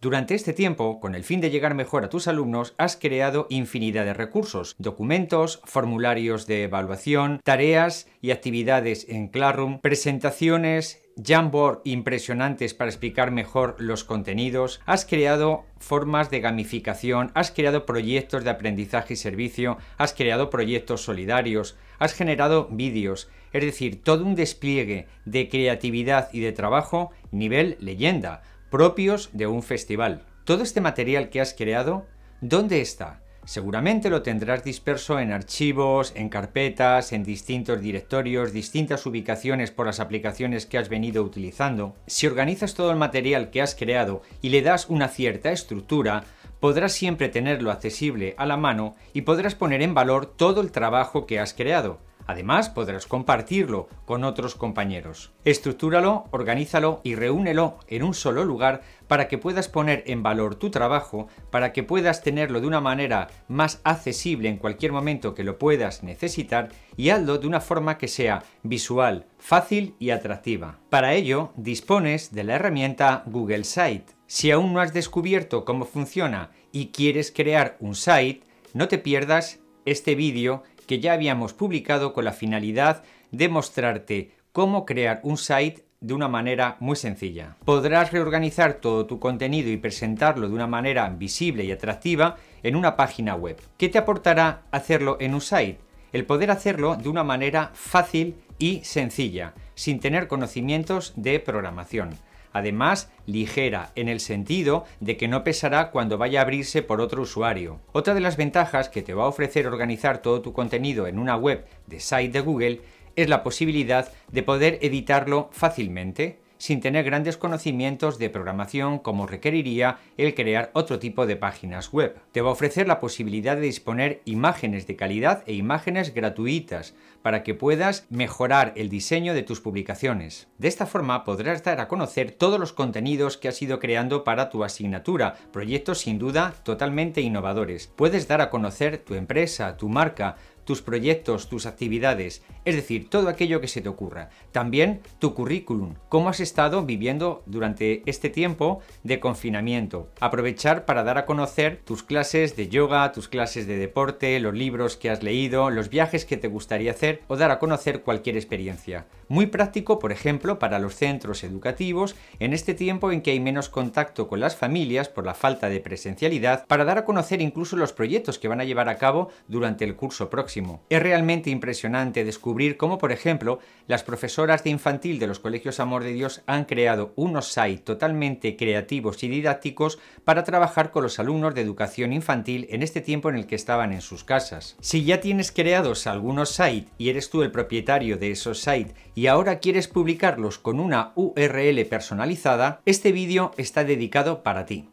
Durante este tiempo, con el fin de llegar mejor a tus alumnos, has creado infinidad de recursos, documentos, formularios de evaluación, tareas y actividades en Classroom, presentaciones, Jamboard impresionantes para explicar mejor los contenidos, has creado formas de gamificación, has creado proyectos de aprendizaje y servicio, has creado proyectos solidarios, has generado vídeos, es decir, todo un despliegue de creatividad y de trabajo nivel leyenda propios de un festival. Todo este material que has creado, ¿dónde está? Seguramente lo tendrás disperso en archivos, en carpetas, en distintos directorios, distintas ubicaciones por las aplicaciones que has venido utilizando. Si organizas todo el material que has creado y le das una cierta estructura, podrás siempre tenerlo accesible a la mano y podrás poner en valor todo el trabajo que has creado. Además, podrás compartirlo con otros compañeros. Estructúralo, organízalo y reúnelo en un solo lugar para que puedas poner en valor tu trabajo, para que puedas tenerlo de una manera más accesible en cualquier momento que lo puedas necesitar y hazlo de una forma que sea visual, fácil y atractiva. Para ello, dispones de la herramienta Google Site. Si aún no has descubierto cómo funciona y quieres crear un site, no te pierdas este vídeo que ya habíamos publicado con la finalidad de mostrarte cómo crear un site de una manera muy sencilla. Podrás reorganizar todo tu contenido y presentarlo de una manera visible y atractiva en una página web. ¿Qué te aportará hacerlo en un site? El poder hacerlo de una manera fácil y sencilla, sin tener conocimientos de programación. Además, ligera, en el sentido de que no pesará cuando vaya a abrirse por otro usuario. Otra de las ventajas que te va a ofrecer organizar todo tu contenido en una web de site de Google es la posibilidad de poder editarlo fácilmente sin tener grandes conocimientos de programación como requeriría el crear otro tipo de páginas web. Te va a ofrecer la posibilidad de disponer imágenes de calidad e imágenes gratuitas para que puedas mejorar el diseño de tus publicaciones. De esta forma podrás dar a conocer todos los contenidos que has ido creando para tu asignatura, proyectos sin duda totalmente innovadores. Puedes dar a conocer tu empresa, tu marca, tus proyectos, tus actividades, es decir, todo aquello que se te ocurra. También tu currículum, cómo has estado viviendo durante este tiempo de confinamiento. Aprovechar para dar a conocer tus clases de yoga, tus clases de deporte, los libros que has leído, los viajes que te gustaría hacer o dar a conocer cualquier experiencia. Muy práctico, por ejemplo, para los centros educativos en este tiempo en que hay menos contacto con las familias por la falta de presencialidad, para dar a conocer incluso los proyectos que van a llevar a cabo durante el curso próximo es realmente impresionante descubrir cómo, por ejemplo, las profesoras de infantil de los colegios Amor de Dios han creado unos sites totalmente creativos y didácticos para trabajar con los alumnos de educación infantil en este tiempo en el que estaban en sus casas. Si ya tienes creados algunos sites y eres tú el propietario de esos sites y ahora quieres publicarlos con una URL personalizada, este vídeo está dedicado para ti.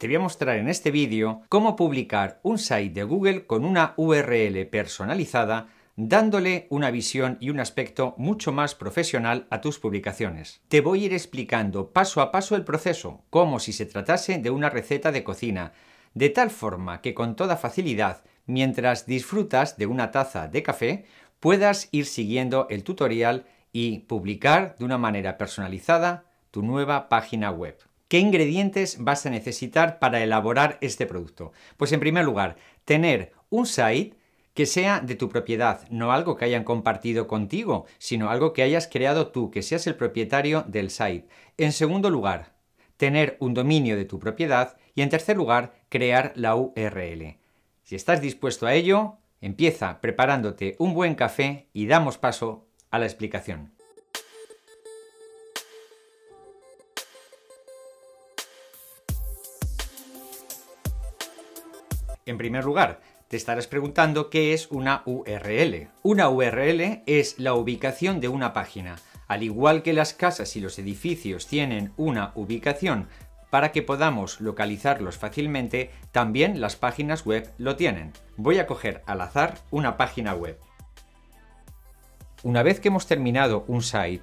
Te voy a mostrar en este vídeo cómo publicar un site de Google con una URL personalizada dándole una visión y un aspecto mucho más profesional a tus publicaciones. Te voy a ir explicando paso a paso el proceso, como si se tratase de una receta de cocina, de tal forma que con toda facilidad, mientras disfrutas de una taza de café, puedas ir siguiendo el tutorial y publicar de una manera personalizada tu nueva página web. ¿Qué ingredientes vas a necesitar para elaborar este producto? Pues en primer lugar, tener un site que sea de tu propiedad, no algo que hayan compartido contigo, sino algo que hayas creado tú, que seas el propietario del site. En segundo lugar, tener un dominio de tu propiedad y en tercer lugar, crear la URL. Si estás dispuesto a ello, empieza preparándote un buen café y damos paso a la explicación. En primer lugar, te estarás preguntando qué es una URL. Una URL es la ubicación de una página. Al igual que las casas y los edificios tienen una ubicación para que podamos localizarlos fácilmente, también las páginas web lo tienen. Voy a coger al azar una página web. Una vez que hemos terminado un site,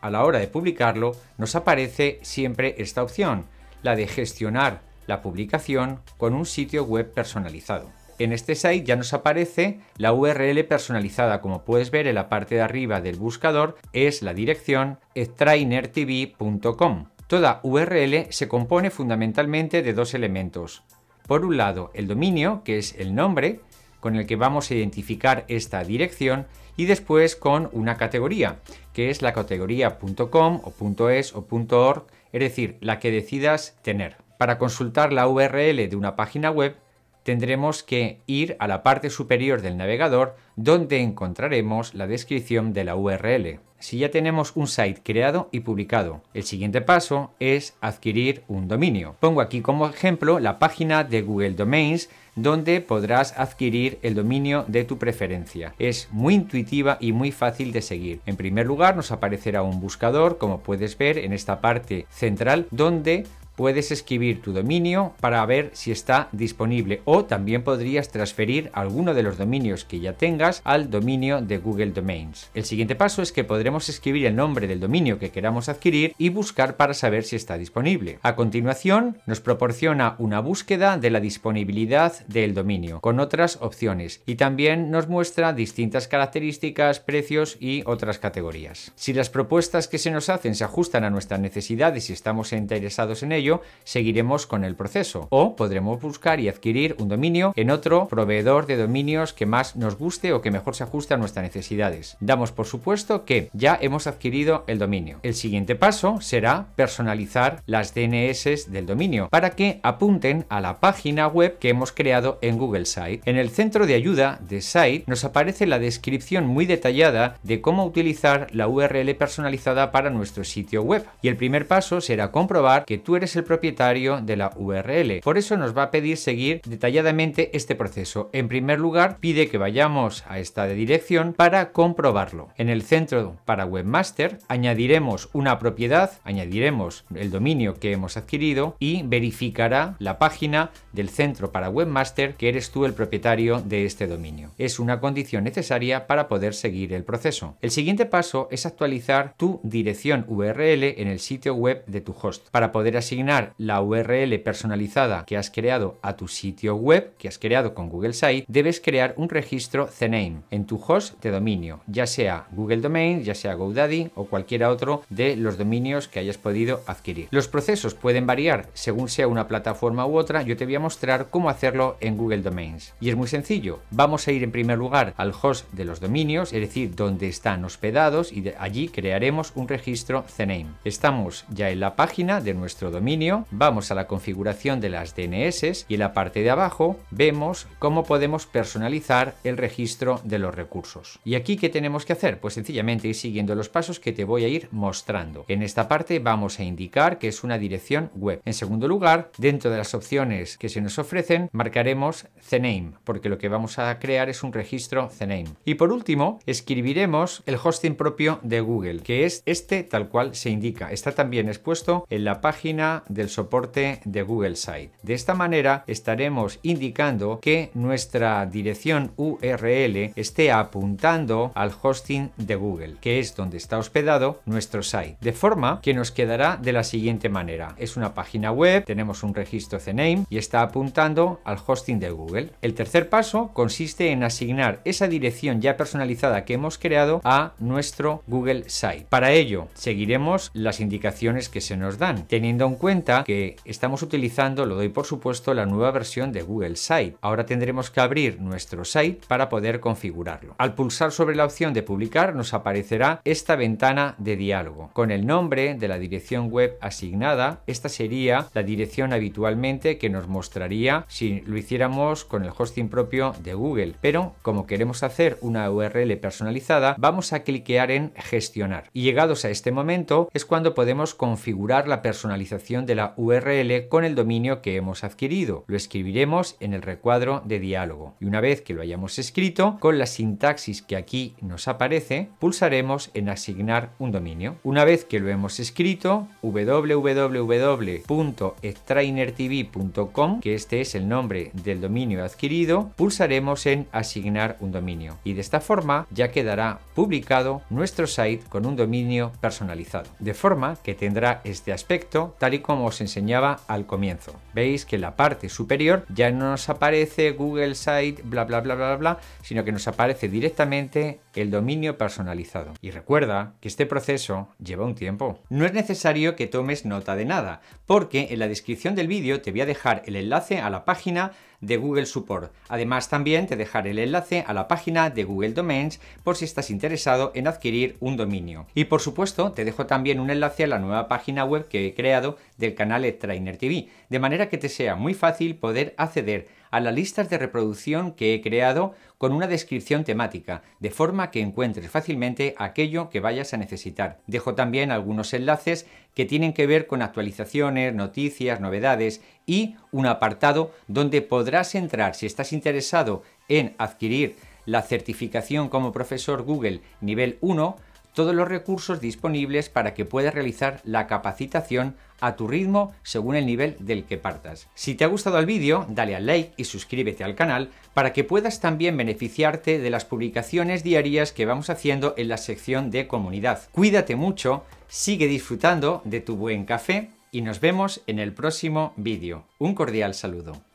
a la hora de publicarlo nos aparece siempre esta opción, la de gestionar publicación con un sitio web personalizado. En este site ya nos aparece la URL personalizada, como puedes ver en la parte de arriba del buscador, es la dirección trainertv.com. Toda URL se compone fundamentalmente de dos elementos. Por un lado, el dominio, que es el nombre, con el que vamos a identificar esta dirección y después con una categoría, que es la categoría .com o .es o .org, es decir, la que decidas tener. Para consultar la URL de una página web, tendremos que ir a la parte superior del navegador donde encontraremos la descripción de la URL. Si ya tenemos un site creado y publicado, el siguiente paso es adquirir un dominio. Pongo aquí como ejemplo la página de Google Domains donde podrás adquirir el dominio de tu preferencia. Es muy intuitiva y muy fácil de seguir. En primer lugar nos aparecerá un buscador, como puedes ver en esta parte central, donde puedes escribir tu dominio para ver si está disponible o también podrías transferir alguno de los dominios que ya tengas al dominio de Google Domains. El siguiente paso es que podremos escribir el nombre del dominio que queramos adquirir y buscar para saber si está disponible. A continuación, nos proporciona una búsqueda de la disponibilidad del dominio con otras opciones y también nos muestra distintas características, precios y otras categorías. Si las propuestas que se nos hacen se ajustan a nuestras necesidades y estamos interesados en ello, seguiremos con el proceso o podremos buscar y adquirir un dominio en otro proveedor de dominios que más nos guste o que mejor se ajuste a nuestras necesidades. Damos por supuesto que ya hemos adquirido el dominio. El siguiente paso será personalizar las DNS del dominio para que apunten a la página web que hemos creado en Google Site. En el centro de ayuda de Site nos aparece la descripción muy detallada de cómo utilizar la URL personalizada para nuestro sitio web. Y el primer paso será comprobar que tú eres el propietario de la URL. Por eso nos va a pedir seguir detalladamente este proceso. En primer lugar, pide que vayamos a esta dirección para comprobarlo. En el centro para webmaster añadiremos una propiedad, añadiremos el dominio que hemos adquirido y verificará la página del centro para webmaster que eres tú el propietario de este dominio. Es una condición necesaria para poder seguir el proceso. El siguiente paso es actualizar tu dirección URL en el sitio web de tu host para poder así la URL personalizada que has creado a tu sitio web que has creado con Google Site, debes crear un registro CNAME en tu host de dominio, ya sea Google Domain, ya sea GoDaddy o cualquier otro de los dominios que hayas podido adquirir. Los procesos pueden variar según sea una plataforma u otra. Yo te voy a mostrar cómo hacerlo en Google Domains. Y es muy sencillo. Vamos a ir en primer lugar al host de los dominios, es decir, donde están hospedados y de allí crearemos un registro CNAME. Estamos ya en la página de nuestro dominio vamos a la configuración de las DNS y en la parte de abajo vemos cómo podemos personalizar el registro de los recursos. ¿Y aquí qué tenemos que hacer? Pues sencillamente ir siguiendo los pasos que te voy a ir mostrando. En esta parte vamos a indicar que es una dirección web. En segundo lugar, dentro de las opciones que se nos ofrecen, marcaremos CNAME, porque lo que vamos a crear es un registro CNAME. Y por último, escribiremos el hosting propio de Google, que es este tal cual se indica. Está también expuesto en la página del soporte de Google Site. De esta manera estaremos indicando que nuestra dirección URL esté apuntando al hosting de Google, que es donde está hospedado nuestro site. De forma que nos quedará de la siguiente manera. Es una página web, tenemos un registro CNAME y está apuntando al hosting de Google. El tercer paso consiste en asignar esa dirección ya personalizada que hemos creado a nuestro Google Site. Para ello, seguiremos las indicaciones que se nos dan, teniendo en cuenta que estamos utilizando, lo doy por supuesto, la nueva versión de Google Site. Ahora tendremos que abrir nuestro site para poder configurarlo. Al pulsar sobre la opción de publicar nos aparecerá esta ventana de diálogo con el nombre de la dirección web asignada. Esta sería la dirección habitualmente que nos mostraría si lo hiciéramos con el hosting propio de Google. Pero como queremos hacer una URL personalizada, vamos a cliquear en gestionar. Y llegados a este momento es cuando podemos configurar la personalización de la URL con el dominio que hemos adquirido. Lo escribiremos en el recuadro de diálogo. Y una vez que lo hayamos escrito, con la sintaxis que aquí nos aparece, pulsaremos en asignar un dominio. Una vez que lo hemos escrito, www.extrainertv.com, que este es el nombre del dominio adquirido, pulsaremos en asignar un dominio. Y de esta forma ya quedará publicado nuestro site con un dominio personalizado. De forma que tendrá este aspecto tal y como como os enseñaba al comienzo. Veis que en la parte superior ya no nos aparece Google Site, bla, bla, bla, bla, bla, sino que nos aparece directamente el dominio personalizado. Y recuerda que este proceso lleva un tiempo. No es necesario que tomes nota de nada, porque en la descripción del vídeo te voy a dejar el enlace a la página de Google Support. Además también te dejaré el enlace a la página de Google Domains por si estás interesado en adquirir un dominio. Y por supuesto te dejo también un enlace a la nueva página web que he creado del canal Trainer TV, de manera que te sea muy fácil poder acceder a las listas de reproducción que he creado con una descripción temática, de forma que encuentres fácilmente aquello que vayas a necesitar. Dejo también algunos enlaces que tienen que ver con actualizaciones, noticias, novedades y un apartado donde podrás entrar si estás interesado en adquirir la certificación como profesor Google nivel 1 todos los recursos disponibles para que puedas realizar la capacitación a tu ritmo según el nivel del que partas. Si te ha gustado el vídeo, dale al like y suscríbete al canal para que puedas también beneficiarte de las publicaciones diarias que vamos haciendo en la sección de comunidad. Cuídate mucho, sigue disfrutando de tu buen café y nos vemos en el próximo vídeo. Un cordial saludo.